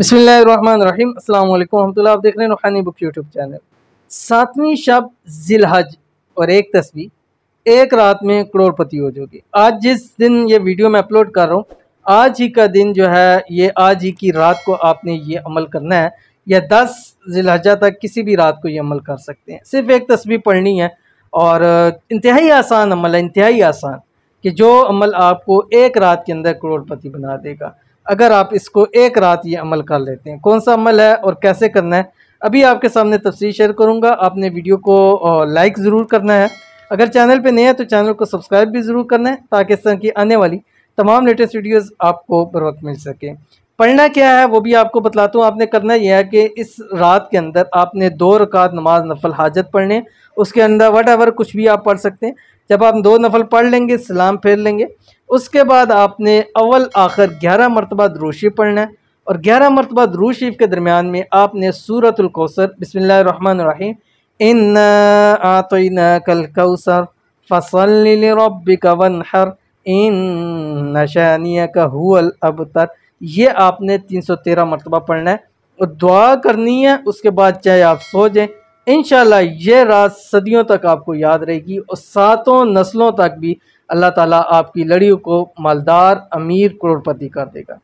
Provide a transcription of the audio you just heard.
बसमीम अल्लाम हमतुल्ला आप देख रहे हैं रूहानी बुक यूट्यूब चैनल सातवीं शब हज और एक तस्वीर एक रात में करोड़पति हो जाओगे आज जिस दिन ये वीडियो मैं अपलोड कर रहा हूँ आज ही का दिन जो है ये आज ही की रात को आपने ये अमल करना है या दस हजा तक किसी भी रात को ये अमल कर सकते हैं सिर्फ एक तस्वीर पढ़नी है और इंतहाई आसान अमल है इंतहाई आसान कि जो अमल आपको एक रात के अंदर करोड़पति बना देगा अगर आप इसको एक रात ये अमल कर लेते हैं कौन सा अमल है और कैसे करना है अभी आपके सामने तफसी शेयर करूँगा आपने वीडियो को लाइक ज़रूर करना है अगर चैनल पर नए हैं तो चैनल को सब्सक्राइब भी ज़रूर करना है ताकि इस तरह की आने वाली तमाम लेटेस्ट वीडियोज़ आपको बर वक्त मिल सकें पढ़ना क्या है वो भी आपको बतलाता हूँ आपने करना यह है कि इस रात के अंदर आपने दो रकात नमाज नफल हाजत पढ़ने उसके अंदर वट एवर कुछ भी आप पढ़ सकते हैं जब आप दो नफल पढ़ लेंगे सलाम फेर लेंगे उसके बाद आपने अव्वल आखिर ग्यारह मरतबा दरूशी पढ़ना है और ग्यारह मरतबा द्रू के दरमियान में आपने सूरतलकौसर बसमीम इन आतना कल कौसर फसल रब कवन हर इन नशानिया का हुल अबतर ये आपने तीन सौ तेरह मरतबा पढ़ना है और दुआ करनी है उसके बाद चाहे आप सो जाएँ इन ये रात सदियों तक आपको याद रहेगी और सातों नस्लों तक भी अल्लाह ताला आपकी लड़ियों को मालदार अमीर करोड़पति कर देगा